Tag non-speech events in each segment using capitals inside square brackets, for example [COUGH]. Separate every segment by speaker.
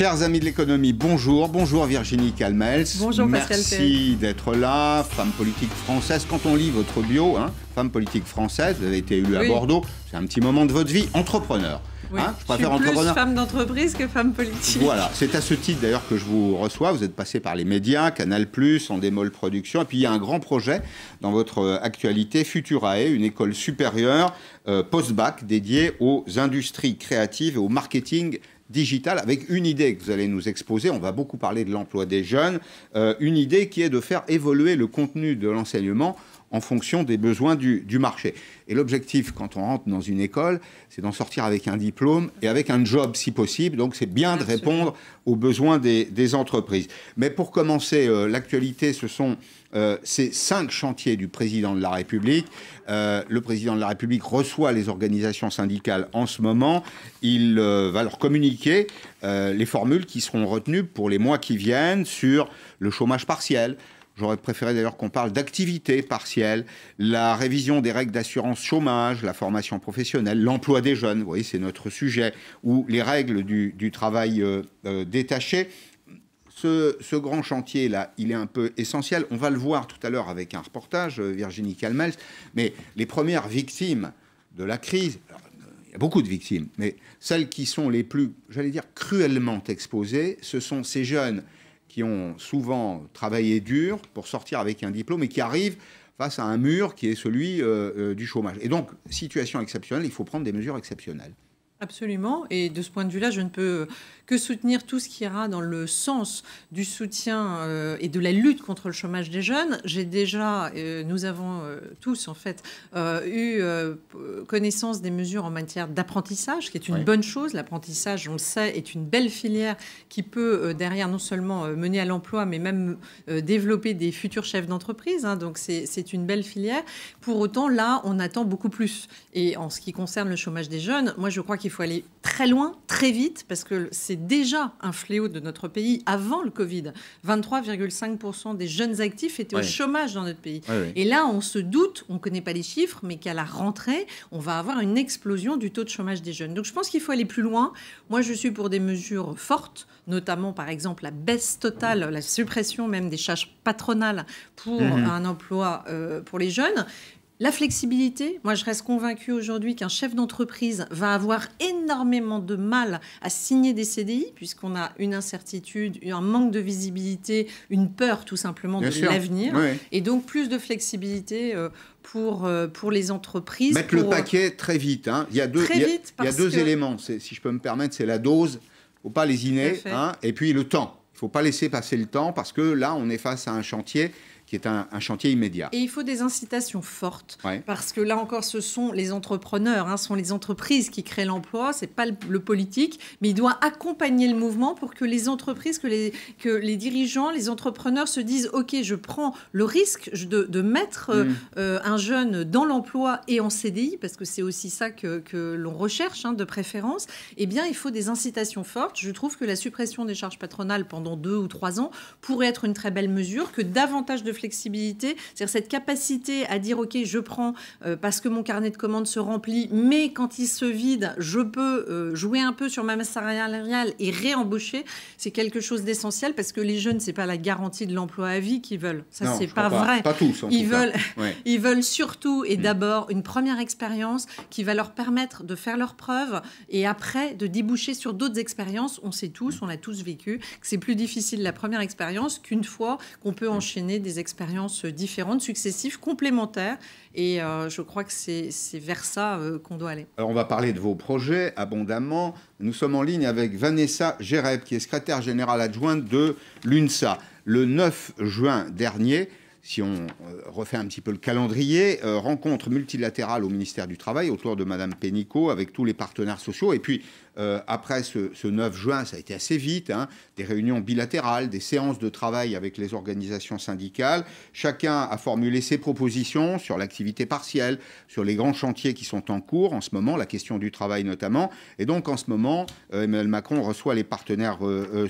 Speaker 1: Chers amis de l'économie, bonjour. Bonjour Virginie Calmels. Bonjour Pascal Merci d'être là, femme politique française. Quand on lit votre bio, hein, femme politique française, vous avez été élue à Bordeaux, c'est un petit moment de votre vie, entrepreneur. Oui. Hein, je préfère je suis entrepreneur. plus
Speaker 2: femme d'entreprise que femme politique. Voilà,
Speaker 1: c'est à ce titre d'ailleurs que je vous reçois. Vous êtes passé par les médias, Canal+, en démol production. et puis il y a un grand projet dans votre euh, actualité, Futurae, une école supérieure euh, post-bac dédiée aux industries créatives et au marketing digital avec une idée que vous allez nous exposer. On va beaucoup parler de l'emploi des jeunes. Euh, une idée qui est de faire évoluer le contenu de l'enseignement en fonction des besoins du, marché. Et l'objectif, quand on rentre dans une école, c'est d'en sortir avec un diplôme et avec un job si possible. Donc c'est bien de répondre aux besoins des, entreprises. Mais pour commencer, euh, l'actualité, ce sont ces euh, c'est cinq chantiers du président de la République. Euh, le président de la République reçoit les organisations syndicales en ce moment. Il euh, va leur communiquer les formules qui seront retenues pour les mois qui viennent sur le chômage partiel. J'aurais préféré d'ailleurs qu'on parle d'activité partielle, la révision des règles d'assurance chômage, la formation professionnelle, l'emploi des jeunes. Vous voyez, c'est notre sujet. Ou les règles du travail détaché. Ce, grand chantier-là, il est un peu essentiel. On va le voir tout à l'heure avec un reportage, euh, Virginie Calmels. Mais les premières victimes de la crise, il y a beaucoup de victimes, mais celles qui sont les plus, j'allais dire, cruellement exposées, ce sont ces jeunes qui ont souvent travaillé dur pour sortir avec un diplôme et qui arrivent face à un mur qui est celui euh, euh, du chômage. Et donc, situation exceptionnelle, il faut prendre des mesures exceptionnelles.
Speaker 2: Absolument. Et de ce point de vue-là, je ne peux que soutenir tout ce qui ira dans le sens du soutien euh, et de la lutte contre le chômage des jeunes. J'ai déjà, euh, nous avons euh, tous en fait eu connaissance des mesures en matière d'apprentissage, qui est une bonne chose. L'apprentissage, on le sait, est une belle filière qui peut derrière non seulement mener à l'emploi, mais même développer des futurs chefs d'entreprise. Hein. donc c'est une belle filière. Pour autant, là, on attend beaucoup plus. Et en ce qui concerne le chômage des jeunes, moi, je crois qu'il il faut aller très loin, très vite, parce que c'est déjà un fléau de notre pays. Avant le Covid, 23,5% des jeunes actifs étaient au chômage dans notre pays. Et là, on se doute, on ne connaît pas les chiffres, mais qu'à la rentrée, on va avoir une explosion du taux de chômage des jeunes. Donc je pense qu'il faut aller plus loin. Moi, je suis pour des mesures fortes, notamment par exemple la baisse totale, la suppression même des charges patronales pour mmh. un emploi euh, pour les jeunes. La flexibilité, moi je reste convaincu aujourd'hui qu'un chef d'entreprise va avoir énormément de mal à signer des CDI puisqu'on a une incertitude, un manque de visibilité, une peur tout simplement de l'avenir. Et donc plus de flexibilité euh, pour, euh, pour les entreprises. Mettre le euh, paquet
Speaker 1: très hein. vite. Il y a deux, il y a, deux éléments, si je peux me permettre, c'est la dose, il ne faut pas lésiner, hein, et puis le temps. Il ne faut pas laisser passer le temps parce que là on est face à un chantier qui est un, chantier immédiat. Et
Speaker 2: il faut des incitations fortes, parce que là encore, ce sont les entrepreneurs, hein, ce sont les entreprises qui créent l'emploi, c'est pas le, politique, mais il doit accompagner le mouvement pour que les entreprises, que les, que les dirigeants, les entrepreneurs se disent, OK, je prends le risque de, de mettre euh, mm. euh, un jeune dans l'emploi et en CDI, parce que c'est aussi ça que, que l'on recherche hein, de préférence, eh bien, il faut des incitations fortes. Je trouve que la suppression des charges patronales pendant deux ou trois ans pourrait être une très belle mesure, que davantage de flexibilité, c'est-à-dire cette capacité à dire ok, je prends euh, parce que mon carnet de commandes se remplit, mais quand il se vide, je peux euh, jouer un peu sur ma masse salariale et réembaucher. C'est quelque chose d'essentiel parce que les jeunes, c'est pas la garantie de l'emploi à vie qu'ils veulent. Ça, c'est pas, vrai. Pas tous. En ils veulent, [LAUGHS] ils veulent surtout et mm. d'abord une première expérience qui va leur permettre de faire leurs preuves et après de déboucher sur d'autres expériences. On sait tous, mm. on l'a tous vécu, que c'est plus difficile la première expérience qu'une fois qu'on peut mm. enchaîner des expériences expériences différentes, successives, complémentaires. Et euh, je crois que c'est vers ça euh, qu'on doit aller.
Speaker 1: on va parler de vos projets abondamment. Nous sommes en ligne avec Vanessa Jereb, qui est secrétaire générale adjointe de l'UNSA. Le 9 juin dernier, si on euh, refait un petit peu le calendrier, euh, rencontre multilatérale au ministère du Travail autour de Mme Pénicaud avec tous les partenaires sociaux. Et puis, euh, après ce, 9 juin, ça a été assez vite, hein, des réunions bilatérales, des séances de travail avec les organisations syndicales. Chacun a formulé ses propositions sur l'activité partielle, sur les grands chantiers qui sont en cours en ce moment, la question du travail notamment. Et donc, en ce moment, Emmanuel Macron reçoit les partenaires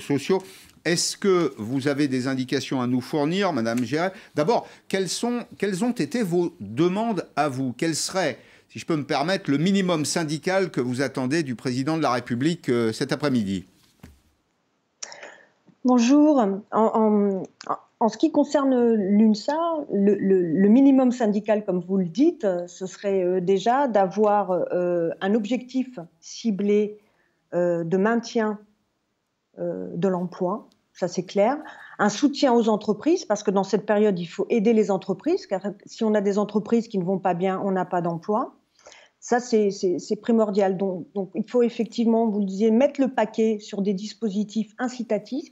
Speaker 1: sociaux. Est-ce que vous avez des indications à nous fournir, Madame Gérard D'abord, quelles, ont été vos demandes à vous Quel serait, si je peux me permettre, le minimum syndical que vous attendez du président de la République euh, cet après-midi
Speaker 3: Bonjour. En, ce qui concerne l'UNSA, le, minimum syndical, comme vous le dites, ce serait euh, déjà d'avoir euh, un objectif ciblé de maintien de l'emploi ça c'est clair. Un soutien aux entreprises, parce que dans cette période, il faut aider les entreprises, car si on a des entreprises qui ne vont pas bien, on n'a pas d'emploi. Ça, c'est primordial. Donc, donc, il faut effectivement, vous le disiez, mettre le paquet sur des dispositifs incitatifs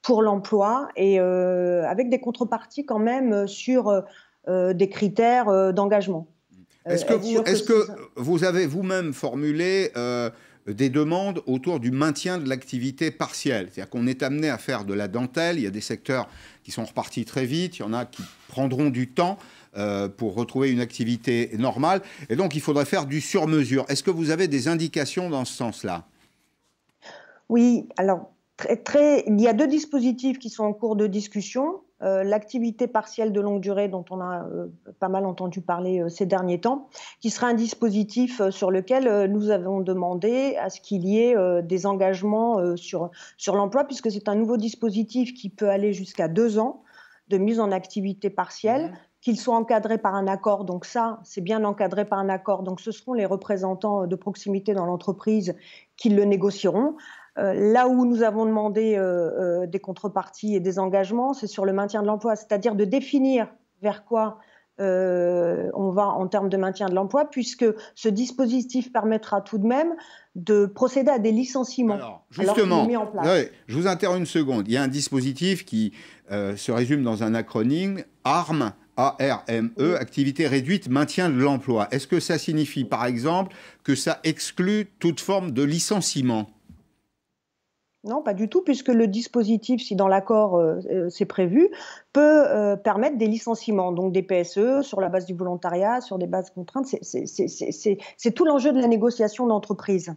Speaker 3: pour l'emploi et euh, avec des contreparties quand même euh, sur euh, des critères d'engagement. Est-ce que, est que
Speaker 1: vous avez vous-même formulé des demandes autour du maintien de l'activité partielle. C'est-à-dire qu'on est amené à faire de la dentelle. Il y a des secteurs qui sont repartis très vite, il y en a qui prendront du temps euh, pour retrouver une activité normale. Et donc, il faudrait faire du sur-mesure. Est-ce que vous avez des indications dans ce sens-là
Speaker 3: Oui, alors, très, très, il y a deux dispositifs qui sont en cours de discussion. Euh, l'activité partielle de longue durée dont on a euh, pas mal entendu parler euh, ces derniers temps, qui sera un dispositif sur lequel nous avons demandé à ce qu'il y ait des engagements sur, sur l'emploi, puisque c'est un nouveau dispositif qui peut aller jusqu'à deux ans de mise en activité partielle. Qu'il soit encadré par un accord, donc ça, c'est bien encadré par un accord. Donc ce seront les représentants de proximité dans l'entreprise qui le négocieront euh, là où nous avons demandé euh, euh, des contreparties et des engagements, c'est sur le maintien de l'emploi, c'est-à-dire de définir vers quoi on va en termes de maintien de l'emploi, puisque ce dispositif permettra tout de même de procéder à des licenciements. justement,
Speaker 1: je vous interromps une seconde. Il y a un dispositif qui se résume dans un acronyme ARME. E, activité réduite, maintien de l'emploi. Est-ce que ça signifie, par exemple, que ça exclut toute forme de licenciement
Speaker 3: non, pas du tout, puisque le dispositif, si dans l'accord euh, euh, c'est prévu, peut euh, permettre des licenciements, donc des PSE sur la base du volontariat, sur des bases contraintes. C'est tout l'enjeu de la négociation d'entreprise.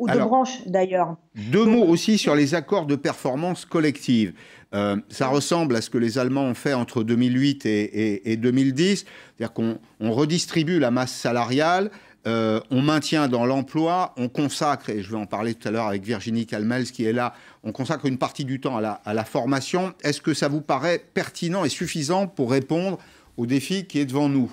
Speaker 3: Ou de branche d'ailleurs.
Speaker 1: Deux mots aussi sur les accords de performance collective. ça ressemble à ce que les Allemands ont fait entre 2008 et, et 2010, c'est-à-dire qu'on redistribue la masse salariale euh, on maintient dans l'emploi, on consacre, et je vais en parler tout à l'heure avec Virginie Calmels qui est là, on consacre une partie du temps à la, formation. Est-ce que ça vous paraît pertinent et suffisant pour répondre au défi qui est devant nous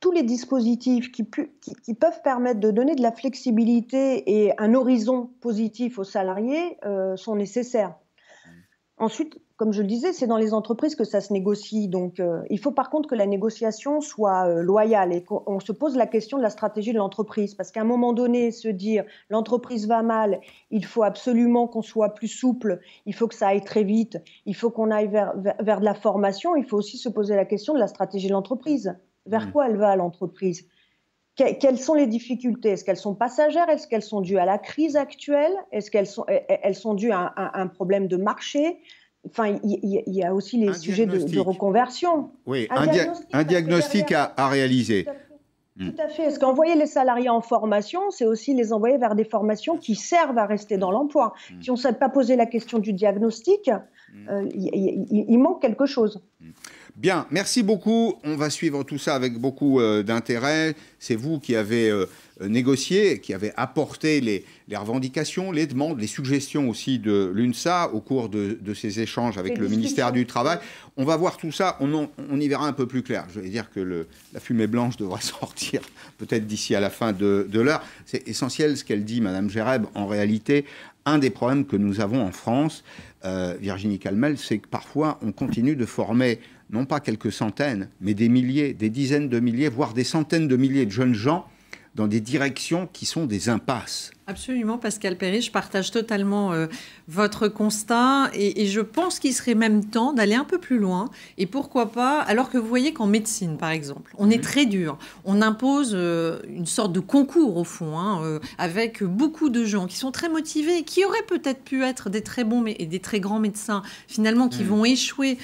Speaker 3: tous les dispositifs qui, peuvent permettre de donner de la flexibilité et un horizon positif aux salariés euh, sont nécessaires. Ensuite, comme je le disais, c'est dans les entreprises que ça se négocie. Donc, euh, il faut par contre que la négociation soit euh, loyale et qu'on se pose la question de la stratégie de l'entreprise. Parce qu'à un moment donné, se dire l'entreprise va mal, il faut absolument qu'on soit plus souple, il faut que ça aille très vite, il faut qu'on aille vers, vers, de la formation, il faut aussi se poser la question de la stratégie de l'entreprise. Vers quoi elle va l'entreprise quelles sont les difficultés Est-ce qu'elles sont passagères Est-ce qu'elles sont dues à la crise actuelle Est-ce qu'elles sont, elles sont dues à un problème de marché Enfin, il y, a aussi les sujets de, reconversion.
Speaker 1: Oui, un, diagnostic, à, réaliser.
Speaker 3: Tout à fait. Est-ce mm. qu'envoyer les salariés en formation, c'est aussi les envoyer vers des formations qui servent à rester dans l'emploi. Mm. Si on ne s'est pas posé la question du diagnostic, euh, il manque quelque chose. Mm.
Speaker 1: Bien, merci beaucoup. On va suivre tout ça avec beaucoup euh, d'intérêt. C'est vous qui avez euh, négocié, qui avez apporté les, revendications, les demandes, les suggestions aussi de l'UNSA au cours de, ces échanges avec le ministère du Travail. On va voir tout ça, on, on y verra un peu plus clair. Je vais dire que le, la fumée blanche devra [LAUGHS] sortir peut-être d'ici à la fin de, l'heure. C'est essentiel ce qu'elle dit, Madame Géreb. En réalité, un des problèmes que nous avons en France, euh, Virginie Calmel, c'est que parfois on continue de former non pas quelques centaines, mais des milliers, des dizaines de milliers, voire des centaines de milliers de jeunes gens dans des directions qui sont des impasses.
Speaker 2: Absolument, Pascal Perry, je partage totalement euh, votre constat et, je pense qu'il serait même temps d'aller un peu plus loin. Et pourquoi pas, alors que vous voyez qu'en médecine, par exemple, on est mhm. très dur, on impose euh, une sorte de concours au fond, hein, euh, avec beaucoup de gens qui sont très motivés, qui auraient peut-être pu être des très bons et des très grands médecins, finalement, qui mhm. vont échouer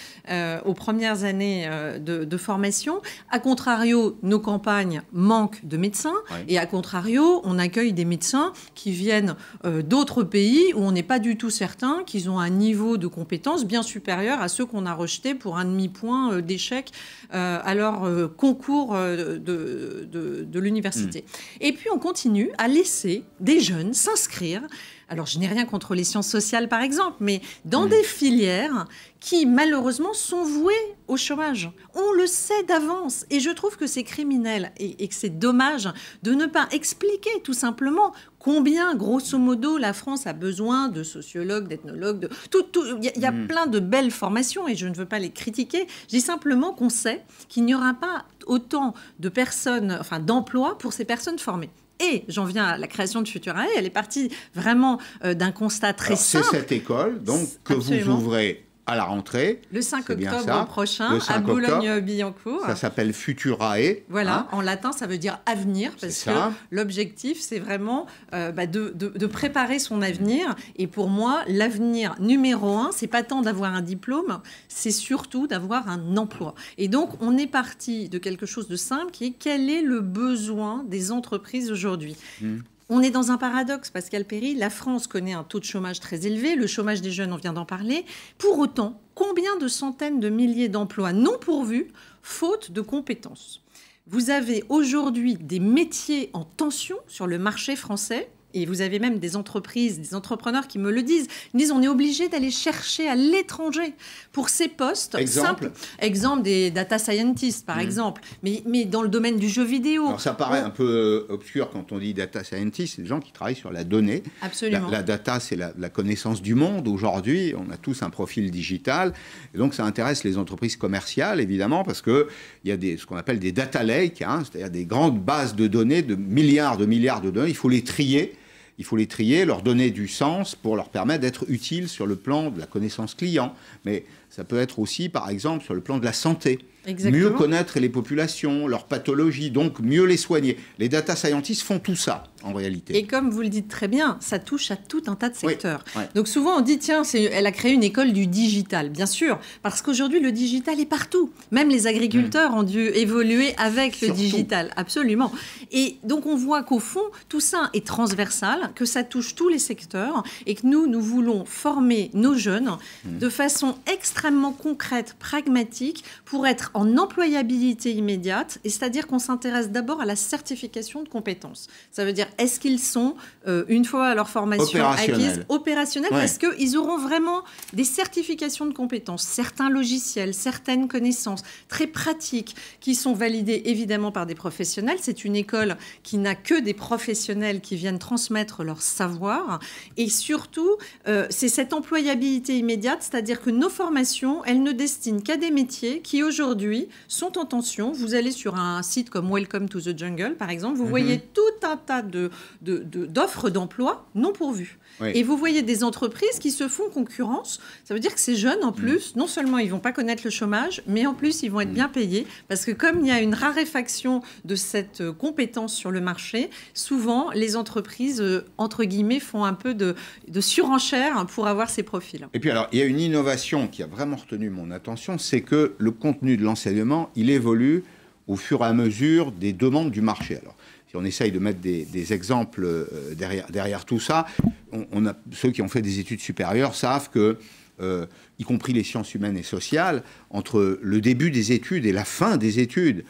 Speaker 2: aux premières années de, formation. A contrario, nos campagnes manquent de médecins et à contrario, on accueille des médecins qui viennent euh, d'autres pays où on n'est pas du tout certain qu'ils ont un niveau de compétence bien supérieur à ceux qu'on a rejetés pour un demi-point euh, d'échec euh, à leur concours de, de, l'université. Hmm. Et puis on continue à laisser des jeunes s'inscrire. Alors, je n'ai rien contre les sciences sociales, par exemple, mais dans des filières qui, malheureusement, sont vouées au chômage. On le sait d'avance. Et je trouve que c'est criminel et, et que c'est dommage de ne pas expliquer tout simplement combien, grosso modo, la France a besoin de sociologues, d'ethnologues, de tout. Il y, a, hmm. plein de belles formations et je ne veux pas les critiquer. Je dis simplement qu'on sait qu'il n'y aura pas autant de personnes, enfin d'emplois pour ces personnes formées. Et j'en viens à la création de Futurae. Elle est partie vraiment euh, d'un constat très simple. C'est cette
Speaker 1: école donc que vous ouvrez à la rentrée. Le 5 octobre prochain, à
Speaker 2: Boulogne-Billancourt. Ça
Speaker 1: s'appelle Futurae.
Speaker 2: Voilà, hein. en latin, ça veut dire avenir, parce que l'objectif, c'est vraiment euh, bah, de, préparer son avenir. Et pour moi, l'avenir numéro un, c'est pas tant d'avoir un diplôme, c'est surtout d'avoir un emploi. Et donc, on est parti de quelque chose de simple qui est quel est le besoin des entreprises aujourd'hui hmm. On est dans un paradoxe, Pascal Perry. La France connaît un taux de chômage très élevé. Le chômage des jeunes, on vient d'en parler. Pour autant, combien de centaines de milliers d'emplois non pourvus, faute de compétences Vous avez aujourd'hui des métiers en tension sur le marché français et vous avez même des entreprises, des entrepreneurs qui me le disent. Ils disent on est obligé d'aller chercher à l'étranger pour ces postes. Exemple. Simples. Exemple des data scientists, par mmh. exemple. Mais, mais dans le domaine du jeu vidéo. Alors ça paraît un
Speaker 1: peu euh, obscur quand on dit data scientist. C'est des gens qui travaillent sur la donnée. Absolument. La, data, c'est la, connaissance du monde. Aujourd'hui, on a tous un profil digital. Et donc ça intéresse les entreprises commerciales, évidemment, parce qu'il y a des, ce qu'on appelle des data lakes, hein, c'est-à-dire des grandes bases de données, de milliards de milliards de données. Il faut les trier il faut les trier, leur donner du sens pour leur permettre d'être utiles sur le plan de la connaissance client. Mais ça peut être aussi, par exemple, sur le plan de la santé. Mieux connaître les populations, leurs pathologies, donc mieux les soigner. Les data scientists font tout ça, en réalité.
Speaker 2: Et comme vous le dites très bien, ça touche à tout un tas de secteurs. Donc souvent, on dit, tiens, elle a créé une école du digital, bien sûr, parce qu'aujourd'hui, le digital est partout. Même les agriculteurs mm. ont dû évoluer avec le digital, absolument. Et donc, on voit qu'au fond, tout ça est transversal, que ça touche tous les secteurs, et que nous, nous voulons former nos jeunes mm. de façon extrêmement extrêmement concrète, pragmatique, pour être en employabilité immédiate, et c'est-à-dire qu'on s'intéresse d'abord à la certification de compétences. Ça veut dire, est-ce qu'ils sont, euh, une fois leur formation acquise, opérationnels Est-ce qu'ils auront vraiment des certifications de compétences, certains logiciels, certaines connaissances très pratiques qui sont validées évidemment par des professionnels C'est une école qui n'a que des professionnels qui viennent transmettre leur savoir, et surtout, euh, c'est cette employabilité immédiate, c'est-à-dire que nos formations elle ne destine qu'à des métiers qui aujourd'hui sont en tension. Vous allez sur un site comme Welcome to the Jungle, par exemple, vous mhm. voyez tout un tas d'offres de, d'emploi non pourvues. Et vous voyez des entreprises qui se font concurrence. Ça veut dire que ces jeunes, en mm. plus, non seulement ils vont pas connaître le chômage, mais en plus, ils vont être mm. bien payés. Parce que comme il y a une raréfaction de cette euh, compétence sur le marché, souvent, les entreprises, euh, entre guillemets, font un peu de, de surenchère pour avoir ces profils.
Speaker 1: Et puis alors, il y a une innovation qui a vraiment vraiment retenu mon attention, c'est que le contenu de l'enseignement, il évolue au fur et à mesure des demandes du marché. Alors, si on essaye de mettre des, exemples euh, derrière, tout ça, on, a, ceux qui ont fait des études supérieures savent que, euh, y compris les sciences humaines et sociales, entre le début des études et la fin des études,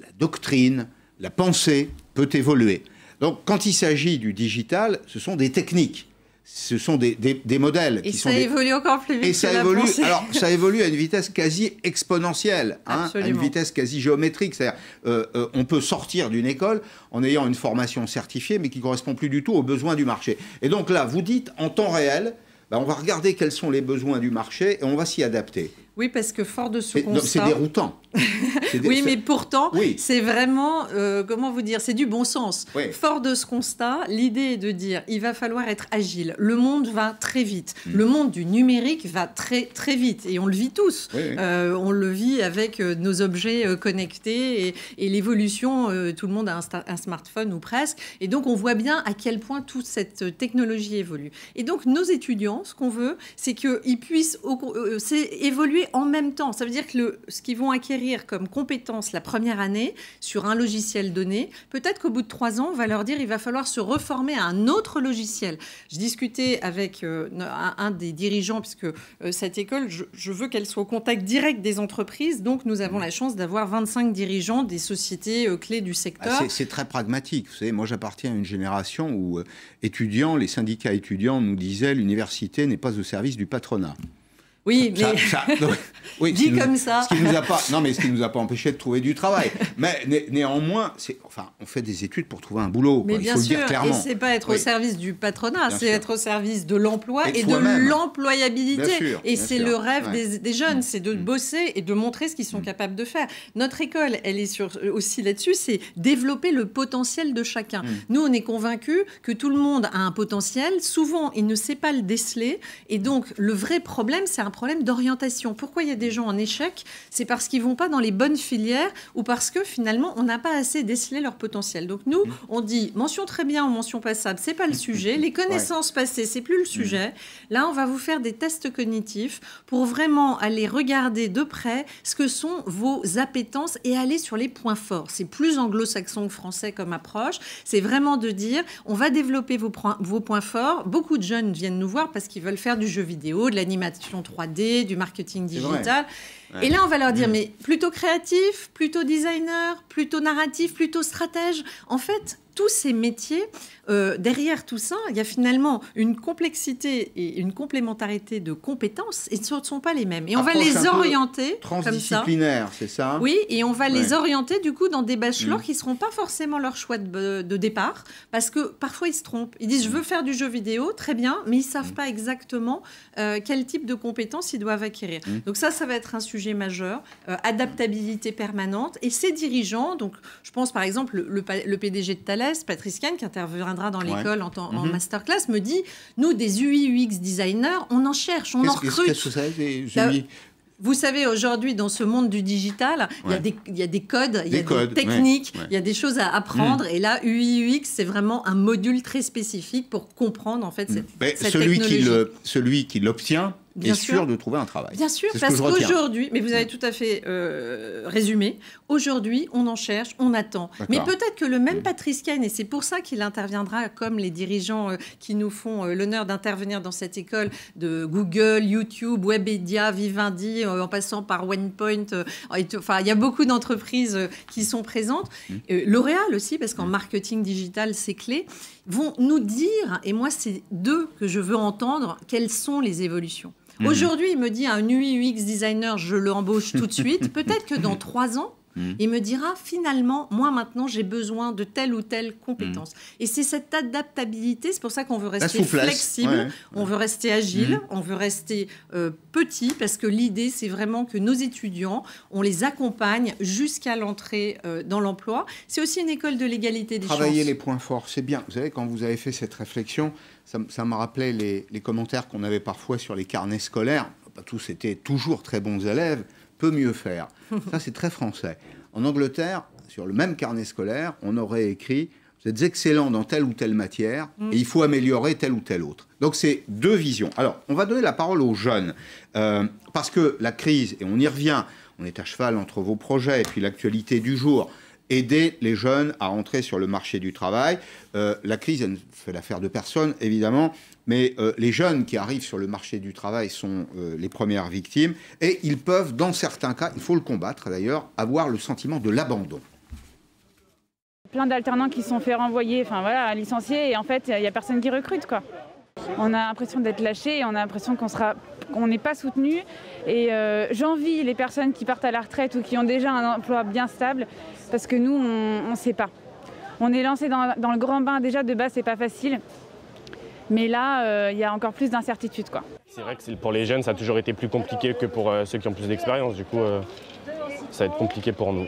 Speaker 1: la doctrine, la pensée peut évoluer. Donc quand il s'agit du digital, ce sont des techniques ce sont des, modèles. Et ça évolue
Speaker 2: encore plus vite. Et ça évolue. [LAUGHS] ça
Speaker 1: évolue à une vitesse quasi exponentielle, hein, à une vitesse quasi géométrique. C'est-à-dire, euh, euh, on peut sortir d'une école en ayant une formation certifiée, mais qui correspond plus du tout aux besoins du marché. Et donc là, vous dites en temps réel, bah, on va regarder quels sont les besoins du marché et on va s'y adapter.
Speaker 2: Oui, parce que fort de ce constat... C'est déroutant.
Speaker 1: [LAUGHS] oui, mais pourtant,
Speaker 2: c'est vraiment, euh, comment vous dire, c'est du bon sens. Fort de ce constat, l'idée est de dire, il va falloir être agile. Le monde va très vite. Hmm. Le monde du numérique va très très vite. Et on le vit tous. Euh, on le vit avec euh, nos objets connectés et, l'évolution. tout le monde a un, un, smartphone ou presque. Et donc, on voit bien à quel point toute cette technologie évolue. Et donc, nos étudiants, ce qu'on veut, c'est qu'ils puissent évoluer en même temps. Ça veut dire que ce qu'ils vont acquérir comme compétence la première année sur un logiciel donné, peut-être qu'au bout de trois ans, on va leur dire il va falloir se reformer à un autre logiciel. Je discutais avec euh, un, des dirigeants, puisque euh, cette école, je, veux qu'elle soit au contact direct des entreprises. Donc nous avons mmh. la chance d'avoir 25 dirigeants des sociétés euh, clés du secteur. Ah,
Speaker 1: c'est très pragmatique. Vous savez, moi j'appartiens à une génération où les syndicats étudiants nous disaient l'université n'est pas au service du patronat. Oui, mais. [LAUGHS] dit comme ça. Ce qui nous a pas, non, mais ce qui nous a pas empêché de trouver du travail. Mais néanmoins, enfin, on fait des études pour trouver un boulot. Mais bien il faut sûr, le dire clairement. c'est pas être au
Speaker 2: service du patronat, c'est être au service de l'emploi et, de l'employabilité. Et c'est le rêve des, jeunes, mm. c'est de mm. bosser et de montrer ce qu'ils sont mm. capables de faire. Notre école, elle est euh, aussi là-dessus, c'est développer le potentiel de chacun. Nous, on est convaincus que tout le monde a un potentiel. Souvent, il ne sait pas le déceler. Et donc, le vrai problème, c'est un problème d'orientation. Pourquoi il y a des mm. gens en échec C'est parce qu'ils vont pas dans les bonnes filières ou parce que finalement, on n'a pas assez décelé leur potentiel. Donc nous, mm. on dit mention très bien ou mention passable, c'est pas le mm. sujet. Les connaissances passées, c'est plus le sujet. Là, on va vous faire des tests cognitifs pour vraiment aller regarder de près ce que sont vos appétences et aller sur les points forts. C'est plus anglo-saxon que français comme approche. C'est vraiment de dire, on va développer vos, vos points forts. Beaucoup de jeunes viennent nous voir parce qu'ils veulent faire du jeu vidéo, de l'animation 3D du marketing digital. Et là, on va leur dire, mm. mais plutôt créatif, plutôt designer, plutôt narratif, plutôt stratège. En fait, tous ces métiers euh, derrière tout ça, il y a finalement une complexité et une complémentarité de compétences et ce ne sont pas les mêmes. Et on va les orienter transdisciplinaire,
Speaker 1: c'est ça Oui,
Speaker 2: et on va les orienter du coup dans des bachelors mm. qui ne seront pas forcément leur choix de, départ parce que parfois ils se trompent. Ils disent je veux mm. faire du jeu vidéo, très bien, mais ils ne savent mm. pas exactement euh, quel type de compétences ils doivent acquérir. Donc ça, ça va être un sujet majeur, euh, adaptabilité permanente et ces dirigeants, donc je pense par exemple le, PDG de Thales, Patrice Kahn, qui interviendra dans l'école en, mhm. masterclass, me dit nous, des UI UX designers, on en cherche, on en recrute. Bah, vous savez, aujourd'hui, dans ce monde du digital, il, ouais. y, y a des, codes, il y a des techniques, il y a des choses à apprendre. Mm. Et là, UI, UX, c'est vraiment un module très spécifique pour comprendre, en fait, mm. ben, cette, celui Qui
Speaker 1: celui qui l'obtient, bien sûr, de trouver un travail. Bien sûr, parce qu'aujourd'hui,
Speaker 2: mais vous avez mm. tout à fait euh, résumé, aujourd'hui, on en cherche, on attend. Mais peut-être que le même mm. Patrice Kahn, et c'est pour ça qu'il interviendra comme les dirigeants euh, qui nous font euh, l'honneur d'intervenir dans cette école de Google, YouTube, Webedia, Vivendi, en passant par OnePoint, enfin, il y a beaucoup d'entreprises qui sont présentes. Mm. L'Oréal aussi, parce qu'en marketing digital, c'est clé, vont nous dire, et moi, c'est d'eux que je veux entendre, quelles sont les évolutions. Mm-hmm. Aujourd'hui, il me dit un UX designer, je l'embauche tout de suite. [LAUGHS] Peut-être que dans trois ans, mm. Il me dira finalement, moi maintenant j'ai besoin de telle ou telle compétence. Mm. Et c'est cette adaptabilité, c'est pour ça qu'on veut rester flexible, on veut rester agile, mm. on veut rester euh, petit, parce que l'idée c'est vraiment que nos étudiants, on les accompagne jusqu'à l'entrée euh, dans l'emploi. C'est aussi une école de l'égalité des Travailler chances. Travailler les
Speaker 1: points forts, c'est bien. Vous savez, quand vous avez fait cette réflexion, ça, ça me rappelait les, commentaires qu'on avait parfois sur les carnets scolaires. tous étaient toujours très bons élèves, Peu mieux faire. [LAUGHS] Ça, c'est très français. En Angleterre, sur le même carnet scolaire, on aurait écrit Vous êtes excellent dans telle ou telle matière mm. et il faut améliorer telle ou telle autre. Donc, c'est deux visions. Alors, on va donner la parole aux jeunes euh, parce que la crise, et on y revient, on est à cheval entre vos projets et puis l'actualité du jour aider les jeunes à entrer sur le marché du travail. Euh, la crise, elle ne fait l'affaire de personne, évidemment, mais euh, les jeunes qui arrivent sur le marché du travail sont euh, les premières victimes, et ils peuvent, dans certains cas, il faut le combattre d'ailleurs, avoir le sentiment de l'abandon.
Speaker 3: Plein d'alternants qui sont fait renvoyer, enfin voilà, licenciés, et en fait, il n'y a personne qui recrute, quoi on a l'impression d'être lâché et on a l'impression qu'on n'est pas soutenu. Et euh, j'envie les personnes qui partent à la retraite ou qui ont déjà un emploi bien stable, parce que nous, on ne sait pas. On est lancé dans, le grand bain déjà de base, c'est pas facile. Mais là, euh, il y a encore plus d'incertitudes.
Speaker 4: C'est vrai que pour les jeunes, ça a toujours été plus compliqué que pour euh, ceux qui ont plus d'expérience. Du coup, ça va être compliqué pour nous.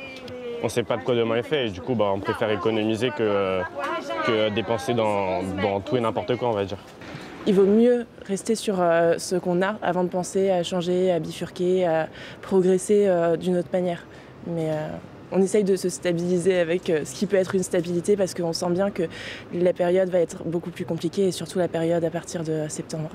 Speaker 4: On ne sait pas de quoi demain est fait. Et du coup, bah, on préfère économiser que, dépenser dans tout et n'importe quoi, on va dire
Speaker 3: il vaut mieux rester sur euh, ce qu'on a avant de penser à changer, à bifurquer, à progresser euh, d'une autre manière. Mais euh, on essaye de se stabiliser avec ce qui peut être une stabilité parce qu'on sent bien que la période va être beaucoup plus compliquée et surtout la période à partir de septembre.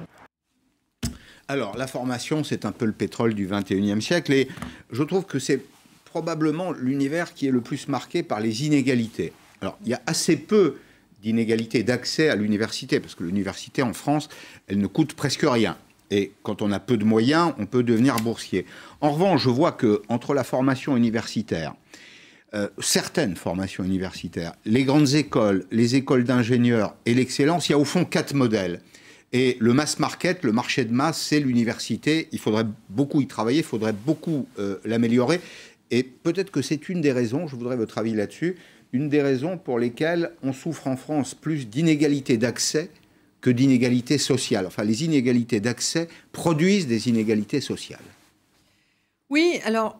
Speaker 1: Alors, la formation, c'est un peu le pétrole du 21e siècle et je trouve que c'est probablement l'univers qui est le plus marqué par les inégalités. Alors, il y a assez peu d'inégalité d'accès à l'université, parce que l'université en France, elle ne coûte presque rien. Et quand on a peu de moyens, on peut devenir boursier. En revanche, je vois que entre la formation universitaire, euh, certaines formations universitaires, les grandes écoles, les écoles d'ingénieurs et l'excellence, il y a au fond quatre modèles. Et le mass market, le marché de masse, c'est l'université. Il faudrait beaucoup y travailler, il faudrait beaucoup euh, l'améliorer. Et peut-être que c'est une des raisons, je voudrais votre avis là-dessus, une des raisons pour lesquelles on souffre en France plus d'inégalités d'accès que d'inégalités sociales. Enfin, les inégalités d'accès produisent des inégalités sociales.
Speaker 2: Oui, alors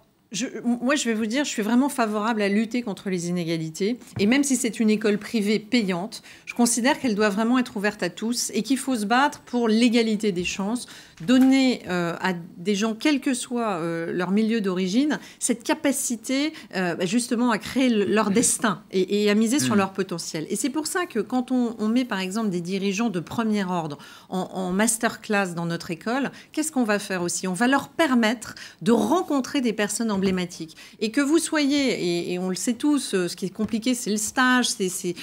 Speaker 2: moi, je vais vous dire, je suis vraiment favorable à lutter contre les inégalités. Et même si c'est une école privée payante, je considère qu'elle doit vraiment être ouverte à tous et qu'il faut se battre pour l'égalité des chances, donner euh, à des gens, quel que soit euh, leur milieu d'origine, cette capacité euh, bah, justement à créer leur destin et, à miser sur mm. leur potentiel. Et c'est pour ça que quand on, met par exemple des dirigeants de premier ordre en, en masterclass dans notre école, qu'est-ce qu'on va faire aussi On va leur permettre de rencontrer des personnes en emblématique. Et que vous soyez, et, on le sait tous, euh, ce qui est compliqué, c'est le stage, c'est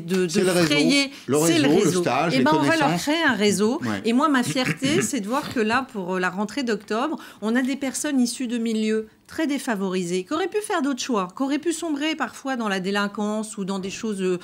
Speaker 2: de, de créer. Le réseau, le, réseau. le stage, et eh ben, On va leur créer un réseau. Et moi, ma fierté, [CLEARS THROAT] c'est de voir que là, pour euh, la rentrée d'octobre, on a des personnes issues de milieux très défavorisés, qui auraient pu faire d'autres choix, qui auraient pu sombrer parfois dans la délinquance ou dans des choses euh,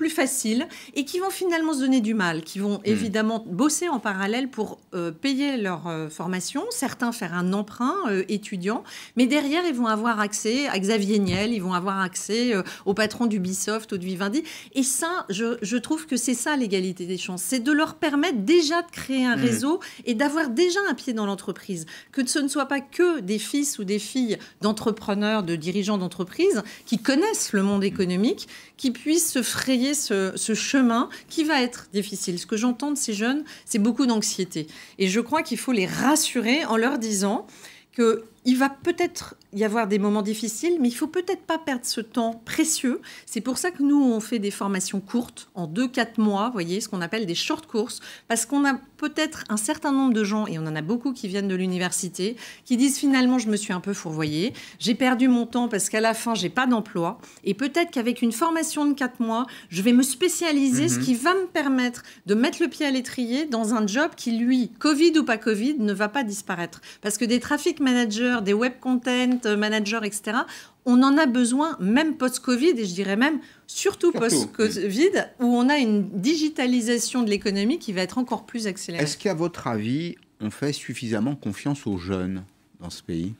Speaker 2: plus faciles et qui vont finalement se donner du mal, qui vont hmm. évidemment bosser en parallèle pour euh, payer leur euh, formation, certains faire un emprunt euh, étudiant, mais derrière ils vont avoir accès à Xavier Niel, ils vont avoir accès au patron d'Ubisoft, au de Vivendi. Et ça, je, trouve que c'est ça l'égalité des chances, c'est de leur permettre déjà de créer un hmm. réseau et d'avoir déjà un pied dans l'entreprise, que ce ne soit pas que des fils ou des filles d'entrepreneurs, de dirigeants d'entreprise qui connaissent le monde économique, qui puissent se frayer ce, ce, chemin qui va être difficile. Ce que j'entends de ces jeunes, c'est beaucoup d'anxiété. Et je crois qu'il faut les rassurer en leur disant que il va peut-être y avoir des moments difficiles, mais il faut peut-être pas perdre ce temps précieux. C'est pour ça que nous, on fait des formations courtes, en 2-4 mois, voyez, ce qu'on appelle des short courses, parce qu'on a peut-être un certain nombre de gens, et on en a beaucoup qui viennent de l'université, qui disent finalement, je me suis un peu fourvoyé, j'ai perdu mon temps parce qu'à la fin, j'ai pas d'emploi, et peut-être qu'avec une formation de 4 mois, je vais me spécialiser, ce mhm. qui va me permettre de mettre le pied à l'étrier dans un job qui, lui, Covid ou pas Covid, ne va pas disparaître. Parce que des traffic managers, des web content euh, managers, etc. On en a besoin même post-Covid et je dirais même surtout. post-Covid où on a une digitalisation de l'économie qui va être encore plus accélérée. Est-ce
Speaker 1: qu'à votre avis, on fait suffisamment confiance aux jeunes dans ce pays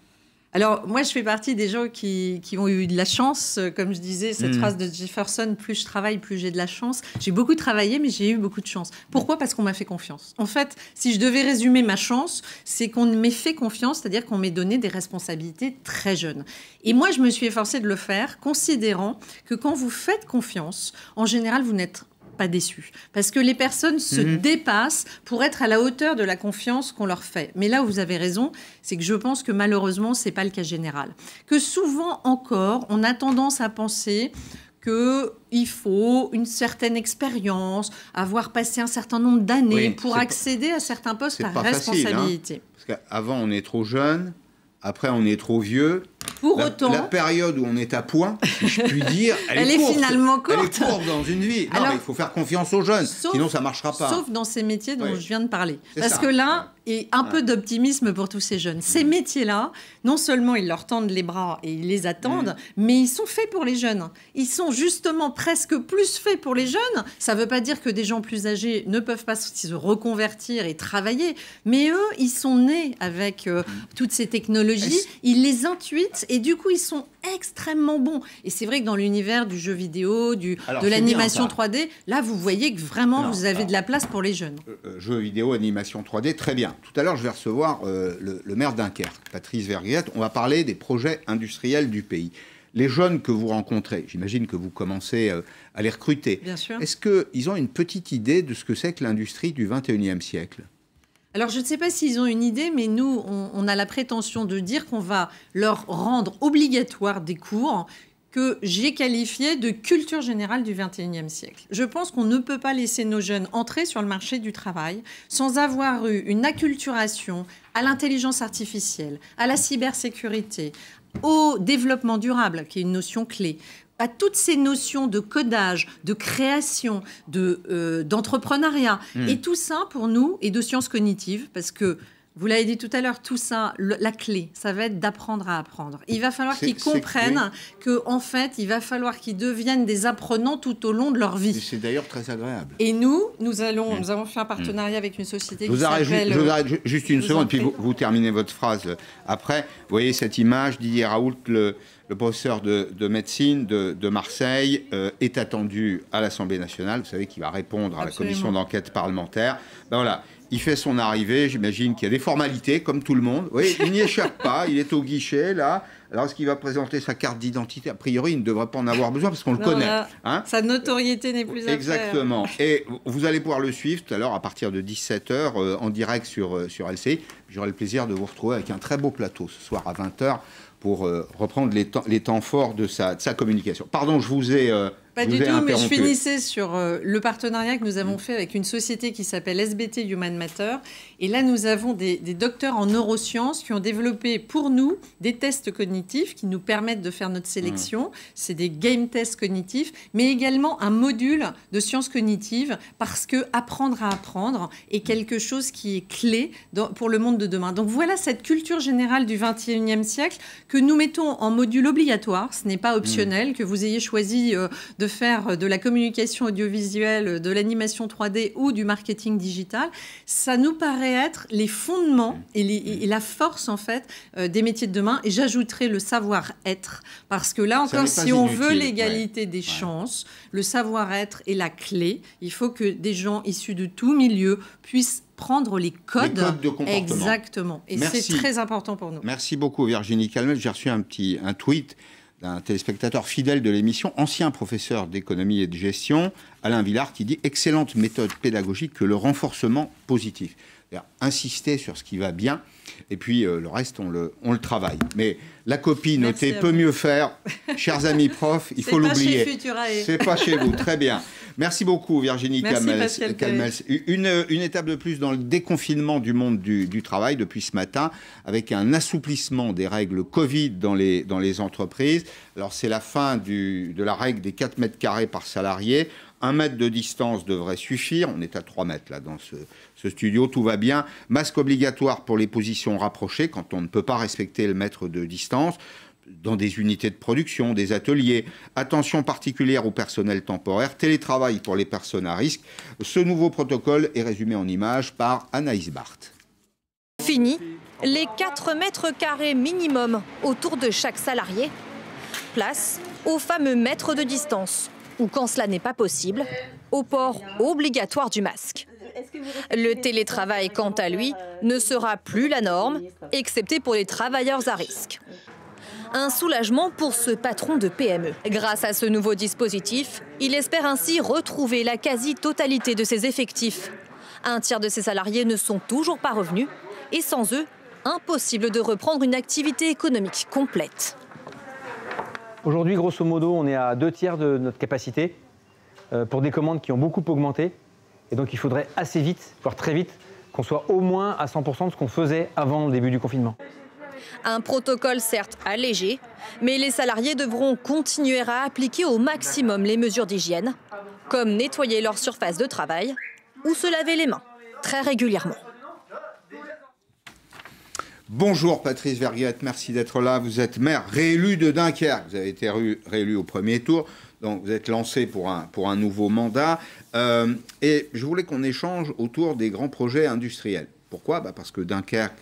Speaker 2: alors, moi, je fais partie des gens qui, qui, ont eu de la chance. Euh, comme je disais, cette hmm. phrase de Jefferson, plus je travaille, plus j'ai de la chance. J'ai beaucoup travaillé, mais j'ai eu beaucoup de chance. Pourquoi Parce qu'on m'a fait confiance. En fait, si je devais résumer ma chance, c'est qu'on m'ait fait confiance, c'est-à-dire qu'on m'ait donné des responsabilités très jeunes. Et moi, je me suis efforcée de le faire, considérant que quand vous faites confiance, en général, vous n'êtes pas déçu. Parce que les personnes se mhm. dépassent pour être à la hauteur de la confiance qu'on leur fait. Mais là où vous avez raison, c'est que je pense que malheureusement, c'est pas le cas général. Que souvent encore, on a tendance à penser qu'il faut une certaine expérience, avoir passé un certain nombre d'années pour accéder à certains postes à hein. responsabilité.
Speaker 1: parce qu'avant, on est trop jeune, après, on est trop vieux, pour autant. La période où on est à point, je puis dire, [LAUGHS] elle, est, finalement courte. Elle est courte dans une vie. il faut faire confiance aux jeunes, sinon ça ne marchera pas. Sauf
Speaker 2: dans ces métiers dont je viens de parler. Parce que là, et un peu d'optimisme pour tous ces jeunes. Ces métiers-là, non seulement ils leur tendent les bras et ils les attendent, mais ils sont faits pour les jeunes. Ils sont justement presque plus faits pour les jeunes. Ça ne veut pas dire que des gens plus âgés ne peuvent pas se reconvertir et travailler, mais eux, ils sont nés avec euh, mm. toutes ces technologies, ils les intuitent et du coup, ils sont extrêmement bons. Et c'est vrai que dans l'univers du jeu vidéo, du, de l'animation 3D, là, vous voyez que vraiment, vous avez de la place pour les jeunes.
Speaker 1: Euh, euh, jeu vidéo, animation 3D, très bien. Tout à l'heure, je vais recevoir euh, le, maire Dunkerque, Patrice Verguette. On va parler des projets industriels du pays. Les jeunes que vous rencontrez, j'imagine que vous commencez euh, à les recruter. Bien sûr. Est-ce qu'ils ont une petite idée de ce que c'est que l'industrie du 21e siècle
Speaker 2: alors, je ne sais pas s'ils ont une idée, mais nous, on, on a la prétention de dire qu'on va leur rendre obligatoire des cours que j'ai qualifié de culture générale du XXIe siècle. Je pense qu'on ne peut pas laisser nos jeunes entrer sur le marché du travail sans avoir eu une acculturation à l'intelligence artificielle, à la cybersécurité, au développement durable, qui est une notion clé, à toutes ces notions de codage, de création, de euh, d'entrepreneuriat, hmm. et tout ça pour nous, et de sciences cognitives, parce que vous l'avez dit tout à l'heure, tout ça, la clé, ça va être d'apprendre à apprendre. Il va falloir qu'ils comprennent que, en fait, il va falloir qu'ils deviennent des apprenants
Speaker 1: tout au long de leur vie. C'est d'ailleurs très agréable.
Speaker 2: Et nous, nous allons, mm. nous avons fait un partenariat avec une société je qui s'appelle. juste euh, une seconde, puis
Speaker 1: vous, terminez votre phrase. Après, vous voyez cette image Didier Raoult, le, le professeur de, médecine de, Marseille, euh, est attendu à l'Assemblée nationale. Vous savez qu'il va répondre à la commission d'enquête parlementaire. Ben voilà, il fait son arrivée, j'imagine qu'il y a des formalités, comme tout le monde. Oui, il n'y [LAUGHS] échappe pas, il est au guichet, là. Alors, est-ce qu'il va présenter sa carte d'identité A priori, il ne devrait pas en avoir besoin parce qu'on le connaît. Hein. sa
Speaker 2: notoriété n'est plus Exactement.
Speaker 1: Et vous allez pouvoir le suivre tout à partir de 17h euh, en direct sur, euh, sur LCI. J'aurai le plaisir de vous retrouver avec un très beau plateau ce soir à 20h pour euh, reprendre les temps, les temps forts de sa, de sa communication. Pardon, je vous ai pas du tout, mais je finissais
Speaker 2: sur euh, le partenariat que nous avons mm. fait avec une société qui s'appelle SBT Human Matter. Et là, nous avons des, docteurs en neurosciences qui ont développé pour nous des tests cognitifs qui nous permettent de faire notre sélection. Mm. C'est des game tests cognitifs, mais également un module de sciences cognitives parce que apprendre à apprendre est quelque chose qui est clé dans, pour le monde de demain. Donc voilà cette culture générale du 21e siècle que nous mettons en module obligatoire. Ce n'est pas mm. optionnel que vous ayez choisi. Euh, de faire de la communication audiovisuelle, de l'animation 3D ou du marketing digital, ça nous paraît être les fondements mmh. et, la force en fait euh, des métiers de demain. Et j'ajouterai le savoir-être, parce que là encore, si on veut l'égalité des chances, le savoir-être est la clé. Il faut que des gens issus de tout milieu puissent prendre les codes. de comportement. Exactement. Et c'est très important pour nous.
Speaker 1: Merci beaucoup Virginie Calmel. J'ai reçu un petit un tweet d'un téléspectateur fidèle de l'émission, ancien professeur d'économie et de gestion, Alain Villard, qui dit excellente méthode pédagogique que le renforcement positif. Insister sur ce qui va bien, et puis euh, le reste, on le, on le travaille. Mais la copie notée peut mieux faire. Chers amis profs, il [LAUGHS] faut l'oublier. C'est pas chez vous, très bien. [LAUGHS] Merci beaucoup Virginie Kamels. Une, étape de plus dans le déconfinement du monde du, travail depuis ce matin, avec un assouplissement des règles Covid dans les, entreprises. Alors c'est la fin de la règle des 4 mètres carrés par salarié. Un mètre de distance devrait suffire. On est à 3 mètres là dans ce, studio. Tout va bien. Masque obligatoire pour les positions rapprochées quand on ne peut pas respecter le mètre de distance dans des unités de production, des ateliers, attention particulière au personnel temporaire, télétravail pour les personnes à risque. Ce nouveau protocole est résumé en images par Anaïs Barthes.
Speaker 5: Fini les 4 mètres carrés minimum autour de chaque salarié. Place au fameux mètre de distance, ou quand cela n'est pas possible, au port obligatoire du masque. Le télétravail, quant à lui, ne sera plus la norme, excepté pour les travailleurs à risque. Un soulagement pour ce patron de PME. Grâce à ce nouveau dispositif, il espère ainsi retrouver la quasi-totalité de ses effectifs. Un tiers de ses salariés ne sont toujours pas revenus et sans eux, impossible de reprendre une activité économique complète.
Speaker 1: Aujourd'hui, grosso modo, on est à deux tiers de notre capacité euh, pour des commandes qui ont beaucoup augmenté. Et donc, il faudrait assez vite, voire très vite, qu'on soit au moins à 100% de ce qu'on faisait avant le début du confinement.
Speaker 5: Un protocole certes allégé, mais les salariés devront continuer à appliquer au maximum les mesures d'hygiène, comme nettoyer leur surface de travail ou se laver les mains très régulièrement.
Speaker 1: Bonjour Patrice Verguette, merci d'être là. Vous êtes maire réélu de Dunkerque. Vous avez été réélu au premier tour, donc vous êtes lancé pour un, pour nouveau mandat. Euh, et je voulais qu'on échange autour des grands projets industriels. Pourquoi bah, Parce que Dunkerque,